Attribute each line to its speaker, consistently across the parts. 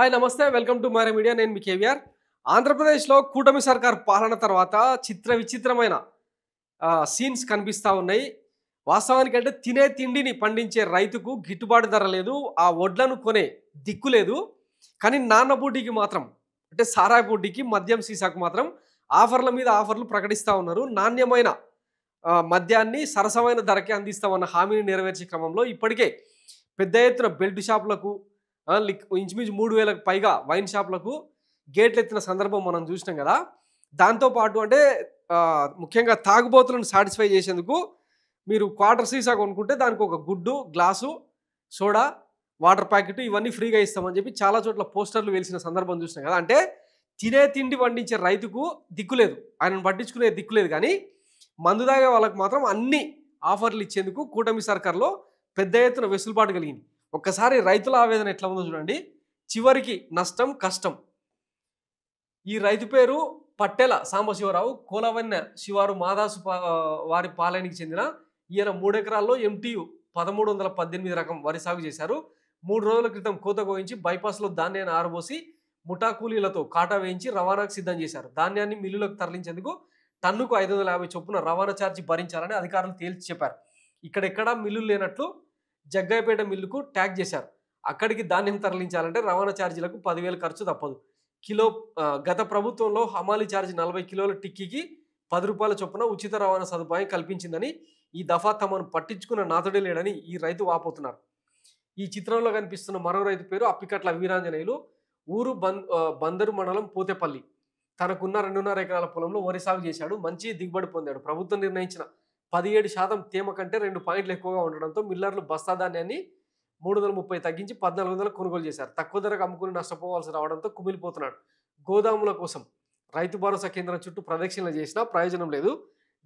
Speaker 1: Hi నమస్తే welcome to మరే media నేను మీ కేవీఆర్ ఆంధ్రప్రదేశ్లో కూటమి సర్కార్ పాలన తర్వాత చిత్ర విచిత్రమైన సీన్స్ కనిపిస్తూ ఉన్నాయి వాస్తవానికి అంటే తినే తిండిని పండించే రైతుకు గిట్టుబాటు ధర లేదు ఆ వడ్లను కొనే దిక్కు లేదు కానీ నాన్న మాత్రం అంటే సారాయి బూటీకి మద్యం సీసాకు మాత్రం ఆఫర్ల మీద ఆఫర్లు ప్రకటిస్తూ ఉన్నారు నాణ్యమైన మద్యాన్ని సరసమైన ధరకే అందిస్తామన్న హామీని నెరవేర్చే క్రమంలో ఇప్పటికే పెద్ద ఎత్తున బెల్ట్ షాపులకు ఇంచుమించు మూడు వేలకు పైగా వైన్ షాప్లకు గేట్లు ఎత్తిన సందర్భం మనం చూసినాం కదా దాంతోపాటు అంటే ముఖ్యంగా తాగుబోతులను సాటిస్ఫై చేసేందుకు మీరు క్వార్టర్ సీసా కొనుక్కుంటే దానికి ఒక గుడ్డు గ్లాసు సోడా వాటర్ ప్యాకెట్ ఇవన్నీ ఫ్రీగా ఇస్తామని చెప్పి చాలా చోట్ల పోస్టర్లు వెలిసిన సందర్భం చూసినాం కదా అంటే తినే తిండి పండించే రైతుకు దిక్కులేదు ఆయనను పట్టించుకునే దిక్కులేదు కానీ మందు తాగే వాళ్ళకు మాత్రం అన్ని ఆఫర్లు ఇచ్చేందుకు కూటమి సర్కార్లో పెద్ద ఎత్తున వెసులుబాటు కలిగింది ఒక్కసారి రైతుల ఆవేదన ఎట్లా ఉందో చూడండి చివరికి నష్టం కష్టం ఈ రైతు పేరు పట్టెల సాంబశివరావు కోలవన్న శివారు మాదాసు వారి పాలనకి చెందిన ఈయన మూడెకరాల్లో ఎంటీయు పదమూడు వందల పద్దెనిమిది రకం వరి సాగు చేశారు మూడు రోజుల క్రితం కోత కోయించి బైపాస్లో ధాన్యాన్ని ఆరబోసి ముఠా కూలీలతో కాటా వేయించి రవాణాకు సిద్ధం చేశారు ధాన్యాన్ని మిల్లులకు తరలించేందుకు టన్నుకు ఐదు వందల యాభై చొప్పున రవాణా ఛార్జీ భరించాలని అధికారులు తేల్చి చెప్పారు ఇక్కడెక్కడా మిల్లులు లేనట్లు జగ్గాయపేట మిల్లుకు ట్యాగ్ చేశారు అక్కడికి ధాన్యం తరలించాలంటే రవాణా ఛార్జీలకు పదివేల ఖర్చు తప్పదు కిలో గత ప్రభుత్వంలో హమాలీ ఛార్జ్ నలభై కిలోల టిక్కీకి పది రూపాయల చొప్పున ఉచిత రవాణా సదుపాయం కల్పించిందని ఈ దఫా తమను పట్టించుకున్న నాతడే లేడని ఈ రైతు వాపోతున్నారు ఈ చిత్రంలో కనిపిస్తున్న మరో రైతు పేరు అప్పికట్ల వీరాంజనేయులు ఊరు బందరు మండలం పోతేపల్లి తనకున్న రెండున్నర ఎకరాల పొలంలో వరి సాగు చేశాడు మంచి దిగుబడి పొందాడు ప్రభుత్వం నిర్ణయించిన పదిహేడు శాతం తేమ కంటే రెండు పాయింట్లు ఎక్కువగా ఉండడంతో మిల్లర్లు బస్తా ధాన్యాన్ని మూడు వందల ముప్పై తగ్గించి పద్నాలుగు వందలు కొనుగోలు చేశారు తక్కువ ధరకు అమ్ముకుని నష్టపోవాల్సి రావడంతో కుమిలిపోతున్నాడు గోదాముల కోసం రైతు భరోసా కేంద్రం చుట్టూ ప్రదక్షిణలు చేసినా ప్రయోజనం లేదు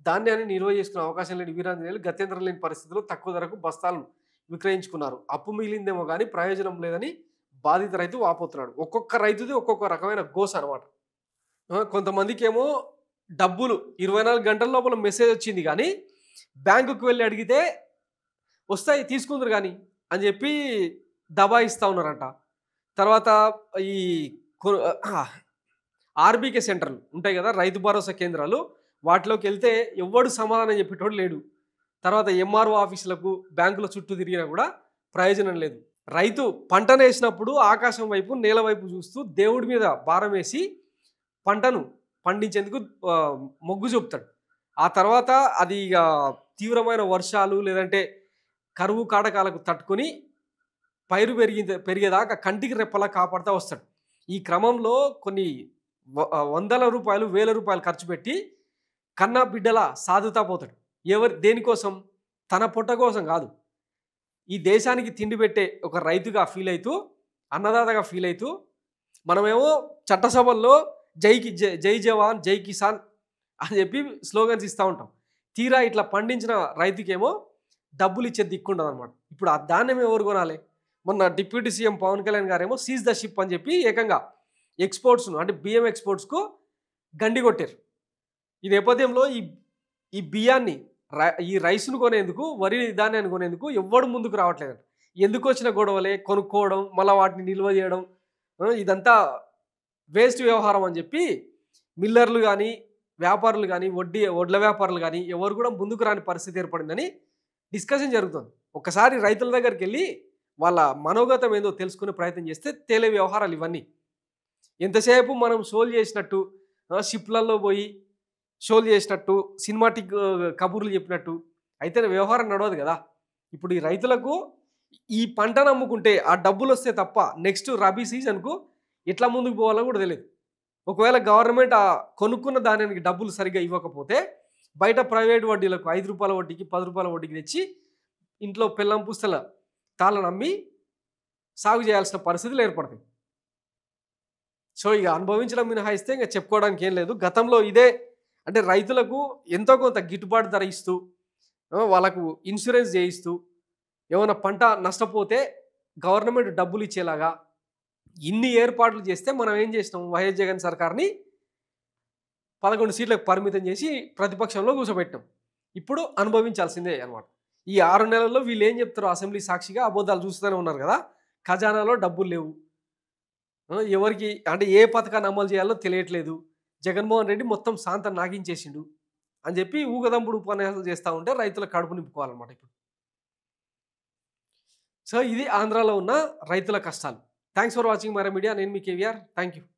Speaker 1: ధాన్యాన్ని నిల్వ చేసుకునే అవకాశం లేని వీరాంజనేయులు గత్యంతరం లేని పరిస్థితుల్లో తక్కువ ధరకు బస్తాలను విక్రయించుకున్నారు అప్పు మిగిలిందేమో కానీ ప్రయోజనం లేదని బాధిత రైతు వాపోతున్నాడు ఒక్కొక్క రైతుది ఒక్కొక్క రకమైన గోస అనమాట కొంతమందికి ఏమో డబ్బులు ఇరవై నాలుగు గంటల లోపల మెసేజ్ వచ్చింది కానీ బ్యాంకుకు వెళ్ళి అడిగితే వస్తాయి తీసుకుందరు కానీ అని చెప్పి దబాయిస్తూ ఉన్నారంట తర్వాత ఈ ఆర్బీకే సెంటర్లు ఉంటాయి కదా రైతు భరోసా కేంద్రాలు వాటిలోకి వెళ్తే ఎవడు సమాధానం చెప్పేటోడు లేడు తర్వాత ఎంఆర్ఓ ఆఫీసులకు బ్యాంకుల చుట్టూ తిరిగినా కూడా ప్రయోజనం లేదు రైతు పంటను వేసినప్పుడు ఆకాశం వైపు నేల వైపు చూస్తూ దేవుడి మీద భారం వేసి పంటను పండించేందుకు మొగ్గు చూపుతాడు ఆ తర్వాత అది ఇక తీవ్రమైన వర్షాలు లేదంటే కరువు కాటకాలకు తట్టుకొని పైరు పెరిగి పెరిగేదాకా కంటికి రెప్పలా కాపాడుతూ వస్తాడు ఈ క్రమంలో కొన్ని వందల రూపాయలు వేల రూపాయలు ఖర్చు పెట్టి కన్నా బిడ్డలా సాధుతా పోతాడు ఎవరి దేనికోసం తన పొట్ట కోసం కాదు ఈ దేశానికి తిండి పెట్టే ఒక రైతుగా ఫీల్ అవుతూ అన్నదాతగా ఫీల్ అవుతూ మనమేమో చట్టసభల్లో జైకి జై జవాన్ జై కిసాన్ అని చెప్పి స్లోగన్స్ ఇస్తూ ఉంటాం తీరా ఇట్లా పండించిన రైతుకేమో డబ్బులు ఇచ్చే దిక్కుండదు అనమాట ఇప్పుడు ఆ ధాన్యం ఎవరు కొనాలి మొన్న డిప్యూటీ సీఎం పవన్ కళ్యాణ్ గారేమో సీజ్ ద షిప్ అని చెప్పి ఏకంగా ఎక్స్పోర్ట్స్ను అంటే బియ్యం ఎక్స్పోర్ట్స్కు గండి కొట్టారు ఈ నేపథ్యంలో ఈ ఈ బియ్యాన్ని ఈ రైస్ను కొనేందుకు వరి ధాన్యాన్ని కొనేందుకు ఎవ్వడు ముందుకు రావట్లేదు ఎందుకు వచ్చిన గొడవలే కొనుక్కోవడం మళ్ళీ వాటిని నిల్వ చేయడం ఇదంతా వేస్ట్ వ్యవహారం అని చెప్పి మిల్లర్లు కానీ వ్యాపారులు కానీ వడ్డీ వడ్ల వ్యాపారులు కానీ ఎవరు కూడా ముందుకు రాని పరిస్థితి ఏర్పడిందని డిస్కషన్ జరుగుతుంది ఒకసారి రైతుల దగ్గరికి వెళ్ళి వాళ్ళ మనోగతం ఏందో తెలుసుకునే ప్రయత్నం చేస్తే తేలే వ్యవహారాలు ఇవన్నీ ఎంతసేపు మనం షోల్ చేసినట్టు షిప్లలో పోయి షోల్ చేసినట్టు సినిమాటిక్ కబుర్లు చెప్పినట్టు అయితే వ్యవహారం నడవదు కదా ఇప్పుడు ఈ రైతులకు ఈ పంటను అమ్ముకుంటే ఆ డబ్బులు వస్తే తప్ప నెక్స్ట్ రబీ సీజన్కు ఎట్లా ముందుకు పోవాలో కూడా తెలియదు ఒకవేళ గవర్నమెంట్ ఆ కొనుక్కున్న దానికి డబ్బులు సరిగ్గా ఇవ్వకపోతే బయట ప్రైవేట్ వడ్డీలకు ఐదు రూపాయల వడ్డీకి పది రూపాయల వడ్డీకి తెచ్చి ఇంట్లో పిల్లం పుస్తల తాళ్ళను అమ్మి సాగు చేయాల్సిన పరిస్థితులు ఏర్పడతాయి సో ఇక అనుభవించడం మినహాయిస్తే ఇంకా చెప్పుకోవడానికి ఏం లేదు గతంలో ఇదే అంటే రైతులకు ఎంతో కొంత గిట్టుబాటు ధర ఇస్తూ వాళ్ళకు ఇన్సూరెన్స్ చేయిస్తూ ఏమైనా పంట నష్టపోతే గవర్నమెంట్ డబ్బులు ఇచ్చేలాగా ఇన్ని ఏర్పాట్లు చేస్తే మనం ఏం చేసినాం వైఎస్ జగన్ సర్కార్ని పదకొండు సీట్లకు పరిమితం చేసి ప్రతిపక్షంలో కూర్చోబెట్టాం ఇప్పుడు అనుభవించాల్సిందే అనమాట ఈ ఆరు నెలల్లో వీళ్ళు ఏం చెప్తారు అసెంబ్లీ సాక్షిగా అబద్ధాలు చూస్తూనే ఉన్నారు కదా ఖజానాలో డబ్బులు లేవు ఎవరికి అంటే ఏ పథకాన్ని అమలు చేయాలో తెలియట్లేదు జగన్మోహన్ రెడ్డి మొత్తం శాంతం నాగించేసిండు అని చెప్పి ఊగదంపుడు ఉపన్యాసాలు చేస్తూ ఉంటే రైతుల కడుపు నింపుకోవాలన్నమాట ఇప్పుడు సో ఇది ఆంధ్రాలో ఉన్న రైతుల కష్టాలు Thanks for watching Mara and me KVR. Thank you.